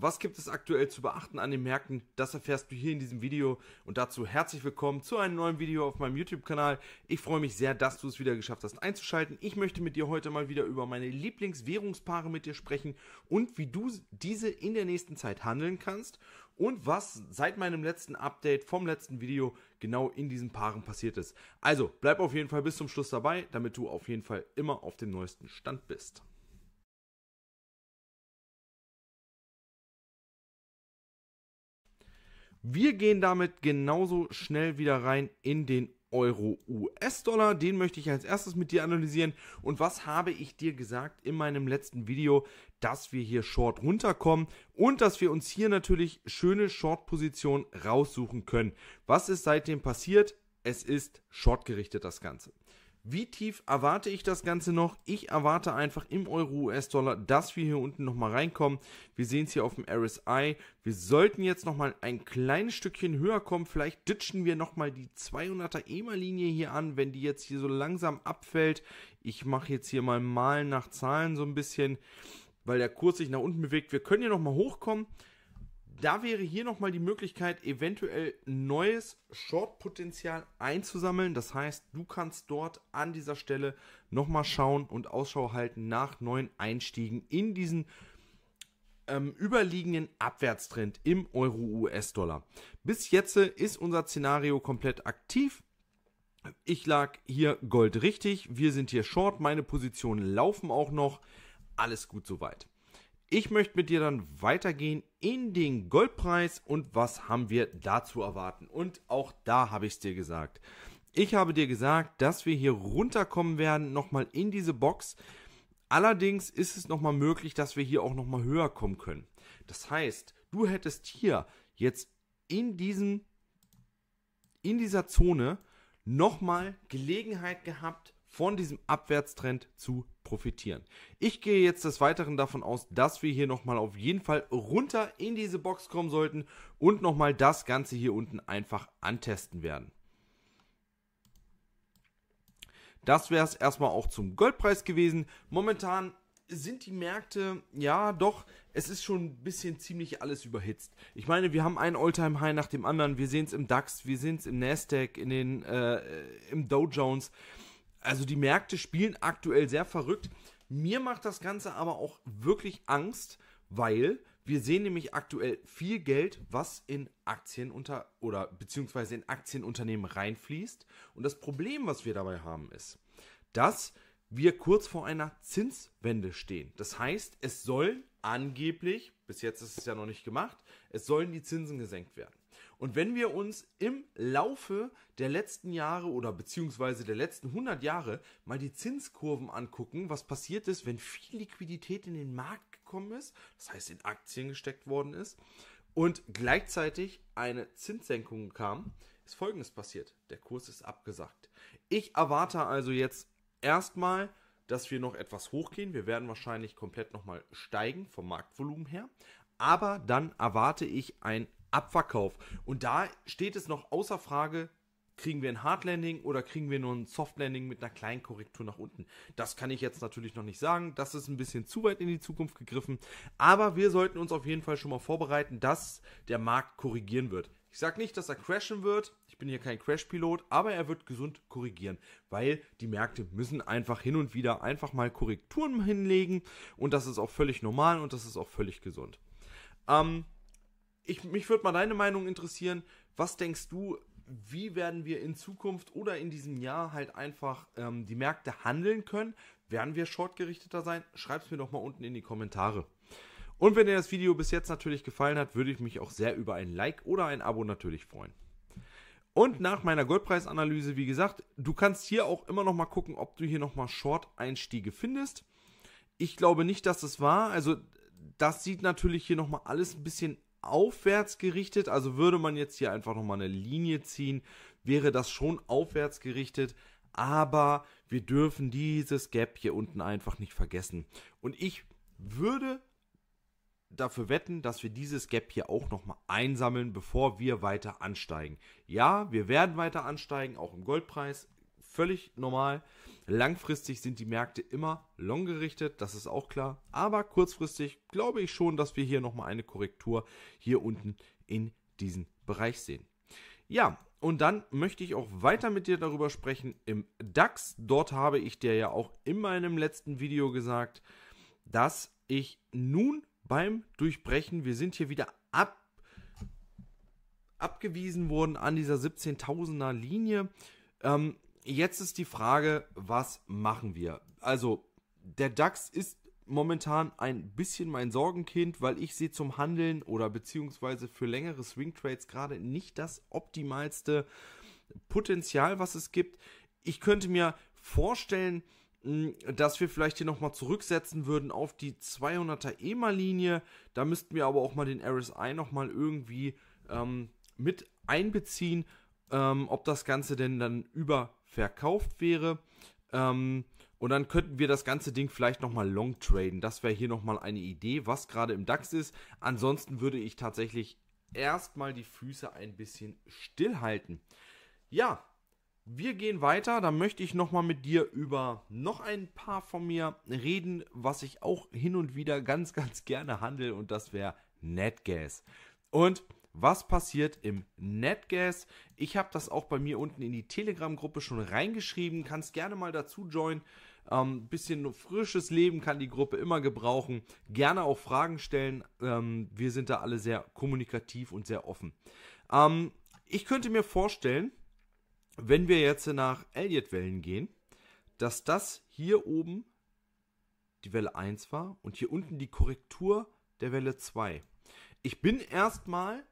Was gibt es aktuell zu beachten an den Märkten? Das erfährst du hier in diesem Video und dazu herzlich willkommen zu einem neuen Video auf meinem YouTube-Kanal. Ich freue mich sehr, dass du es wieder geschafft hast einzuschalten. Ich möchte mit dir heute mal wieder über meine Lieblingswährungspaare mit dir sprechen und wie du diese in der nächsten Zeit handeln kannst und was seit meinem letzten Update vom letzten Video genau in diesen Paaren passiert ist. Also bleib auf jeden Fall bis zum Schluss dabei, damit du auf jeden Fall immer auf dem neuesten Stand bist. Wir gehen damit genauso schnell wieder rein in den Euro US-Dollar. Den möchte ich als erstes mit dir analysieren. Und was habe ich dir gesagt in meinem letzten Video, dass wir hier short runterkommen und dass wir uns hier natürlich schöne Short-Positionen raussuchen können. Was ist seitdem passiert? Es ist short gerichtet das Ganze. Wie tief erwarte ich das Ganze noch? Ich erwarte einfach im Euro-US-Dollar, dass wir hier unten nochmal reinkommen. Wir sehen es hier auf dem RSI. Wir sollten jetzt nochmal ein kleines Stückchen höher kommen. Vielleicht ditchen wir nochmal die 200er EMA-Linie hier an, wenn die jetzt hier so langsam abfällt. Ich mache jetzt hier mal Malen nach Zahlen so ein bisschen, weil der Kurs sich nach unten bewegt. Wir können hier nochmal hochkommen da wäre hier nochmal die Möglichkeit, eventuell neues Short-Potenzial einzusammeln. Das heißt, du kannst dort an dieser Stelle nochmal schauen und Ausschau halten nach neuen Einstiegen in diesen ähm, überliegenden Abwärtstrend im Euro-US-Dollar. Bis jetzt ist unser Szenario komplett aktiv. Ich lag hier Gold richtig. Wir sind hier Short. Meine Positionen laufen auch noch. Alles gut soweit. Ich möchte mit dir dann weitergehen in den Goldpreis und was haben wir da zu erwarten. Und auch da habe ich es dir gesagt. Ich habe dir gesagt, dass wir hier runterkommen werden, nochmal in diese Box. Allerdings ist es nochmal möglich, dass wir hier auch nochmal höher kommen können. Das heißt, du hättest hier jetzt in diesem, in dieser Zone nochmal Gelegenheit gehabt, von diesem Abwärtstrend zu profitieren. Ich gehe jetzt des Weiteren davon aus, dass wir hier nochmal auf jeden Fall runter in diese Box kommen sollten und nochmal das Ganze hier unten einfach antesten werden. Das wäre es erstmal auch zum Goldpreis gewesen. Momentan sind die Märkte, ja, doch, es ist schon ein bisschen ziemlich alles überhitzt. Ich meine, wir haben einen Alltime high nach dem anderen. Wir sehen es im DAX, wir sehen es im Nasdaq, in den, äh, im Dow Jones also die Märkte spielen aktuell sehr verrückt. Mir macht das Ganze aber auch wirklich Angst, weil wir sehen nämlich aktuell viel Geld, was in Aktien unter oder beziehungsweise in Aktienunternehmen reinfließt. Und das Problem, was wir dabei haben, ist, dass wir kurz vor einer Zinswende stehen. Das heißt, es sollen angeblich, bis jetzt ist es ja noch nicht gemacht, es sollen die Zinsen gesenkt werden. Und wenn wir uns im Laufe der letzten Jahre oder beziehungsweise der letzten 100 Jahre mal die Zinskurven angucken, was passiert ist, wenn viel Liquidität in den Markt gekommen ist, das heißt in Aktien gesteckt worden ist und gleichzeitig eine Zinssenkung kam, ist Folgendes passiert. Der Kurs ist abgesagt. Ich erwarte also jetzt erstmal, dass wir noch etwas hochgehen. Wir werden wahrscheinlich komplett nochmal steigen vom Marktvolumen her. Aber dann erwarte ich ein Abverkauf. Und da steht es noch außer Frage, kriegen wir ein Hardlanding oder kriegen wir nur ein Softlanding mit einer kleinen Korrektur nach unten? Das kann ich jetzt natürlich noch nicht sagen. Das ist ein bisschen zu weit in die Zukunft gegriffen. Aber wir sollten uns auf jeden Fall schon mal vorbereiten, dass der Markt korrigieren wird. Ich sage nicht, dass er crashen wird. Ich bin hier kein Crash-Pilot, aber er wird gesund korrigieren, weil die Märkte müssen einfach hin und wieder einfach mal Korrekturen hinlegen und das ist auch völlig normal und das ist auch völlig gesund. Ähm, ich, mich würde mal deine Meinung interessieren. Was denkst du, wie werden wir in Zukunft oder in diesem Jahr halt einfach ähm, die Märkte handeln können? Werden wir shortgerichteter sein? Schreib es mir doch mal unten in die Kommentare. Und wenn dir das Video bis jetzt natürlich gefallen hat, würde ich mich auch sehr über ein Like oder ein Abo natürlich freuen. Und nach meiner Goldpreisanalyse, wie gesagt, du kannst hier auch immer noch mal gucken, ob du hier noch mal Short-Einstiege findest. Ich glaube nicht, dass das war. Also das sieht natürlich hier noch mal alles ein bisschen aufwärts gerichtet. Also würde man jetzt hier einfach nochmal eine Linie ziehen, wäre das schon aufwärts gerichtet. Aber wir dürfen dieses Gap hier unten einfach nicht vergessen. Und ich würde dafür wetten, dass wir dieses Gap hier auch nochmal einsammeln, bevor wir weiter ansteigen. Ja, wir werden weiter ansteigen, auch im Goldpreis. Völlig normal. Langfristig sind die Märkte immer long gerichtet, das ist auch klar. Aber kurzfristig glaube ich schon, dass wir hier nochmal eine Korrektur hier unten in diesem Bereich sehen. Ja, und dann möchte ich auch weiter mit dir darüber sprechen im DAX. Dort habe ich dir ja auch in meinem letzten Video gesagt, dass ich nun beim Durchbrechen, wir sind hier wieder ab, abgewiesen worden an dieser 17.000er Linie. Ähm, jetzt ist die Frage, was machen wir? Also, der DAX ist momentan ein bisschen mein Sorgenkind, weil ich sehe zum Handeln oder beziehungsweise für längere Swing Trades gerade nicht das optimalste Potenzial, was es gibt. Ich könnte mir vorstellen, hm, dass wir vielleicht hier nochmal zurücksetzen würden auf die 200er EMA-Linie. Da müssten wir aber auch mal den RSI nochmal irgendwie ähm, mit einbeziehen, ähm, ob das Ganze denn dann über verkauft wäre. Ähm, und dann könnten wir das ganze Ding vielleicht nochmal long traden. Das wäre hier nochmal eine Idee, was gerade im DAX ist. Ansonsten würde ich tatsächlich erstmal die Füße ein bisschen stillhalten. Ja, wir gehen weiter. Da möchte ich nochmal mit dir über noch ein paar von mir reden, was ich auch hin und wieder ganz, ganz gerne handle. Und das wäre Netgas. Und was passiert im NetGas. Ich habe das auch bei mir unten in die Telegram-Gruppe schon reingeschrieben. Kannst gerne mal dazu joinen. Ähm, bisschen frisches Leben kann die Gruppe immer gebrauchen. Gerne auch Fragen stellen. Ähm, wir sind da alle sehr kommunikativ und sehr offen. Ähm, ich könnte mir vorstellen, wenn wir jetzt nach Elliott-Wellen gehen, dass das hier oben die Welle 1 war und hier unten die Korrektur der Welle 2. Ich bin erstmal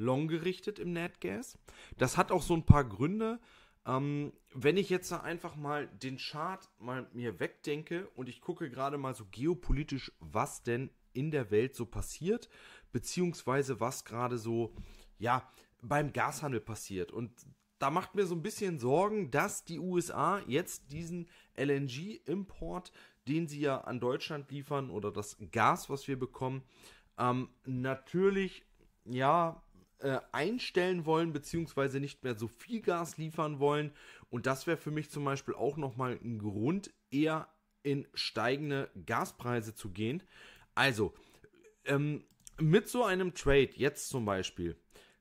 long gerichtet im NatGas. Das hat auch so ein paar Gründe. Ähm, wenn ich jetzt einfach mal den Chart mal mir wegdenke und ich gucke gerade mal so geopolitisch, was denn in der Welt so passiert, beziehungsweise was gerade so, ja, beim Gashandel passiert. Und da macht mir so ein bisschen Sorgen, dass die USA jetzt diesen LNG-Import, den sie ja an Deutschland liefern oder das Gas, was wir bekommen, ähm, natürlich, ja, äh, einstellen wollen, beziehungsweise nicht mehr so viel Gas liefern wollen. Und das wäre für mich zum Beispiel auch nochmal ein Grund, eher in steigende Gaspreise zu gehen. Also, ähm, mit so einem Trade jetzt zum Beispiel,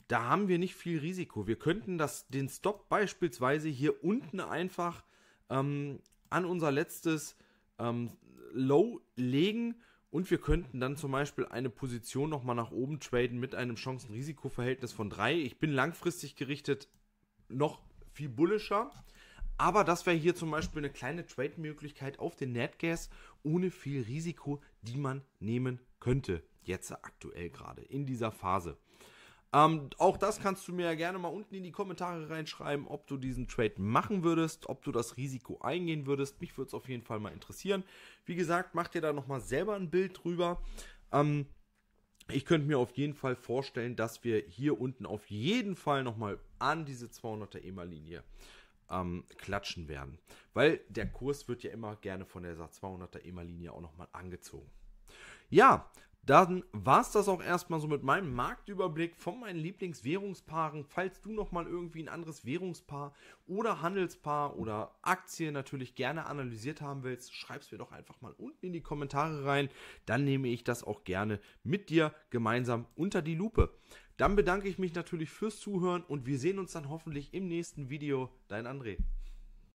da haben wir nicht viel Risiko. Wir könnten das, den Stop beispielsweise hier unten einfach ähm, an unser letztes ähm, Low legen und wir könnten dann zum Beispiel eine Position nochmal nach oben traden mit einem Chancen-Risiko-Verhältnis von 3. Ich bin langfristig gerichtet noch viel bullischer. Aber das wäre hier zum Beispiel eine kleine Trade-Möglichkeit auf den Netgas ohne viel Risiko, die man nehmen könnte. Jetzt aktuell gerade in dieser Phase. Ähm, auch das kannst du mir ja gerne mal unten in die Kommentare reinschreiben, ob du diesen Trade machen würdest, ob du das Risiko eingehen würdest. Mich würde es auf jeden Fall mal interessieren. Wie gesagt, mach dir da nochmal selber ein Bild drüber. Ähm, ich könnte mir auf jeden Fall vorstellen, dass wir hier unten auf jeden Fall nochmal an diese 200er EMA-Linie ähm, klatschen werden. Weil der Kurs wird ja immer gerne von der 200er EMA-Linie auch nochmal angezogen. Ja, dann war es das auch erstmal so mit meinem Marktüberblick von meinen Lieblingswährungspaaren. Falls du nochmal irgendwie ein anderes Währungspaar oder Handelspaar oder Aktie natürlich gerne analysiert haben willst, schreib es mir doch einfach mal unten in die Kommentare rein. Dann nehme ich das auch gerne mit dir gemeinsam unter die Lupe. Dann bedanke ich mich natürlich fürs Zuhören und wir sehen uns dann hoffentlich im nächsten Video. Dein André.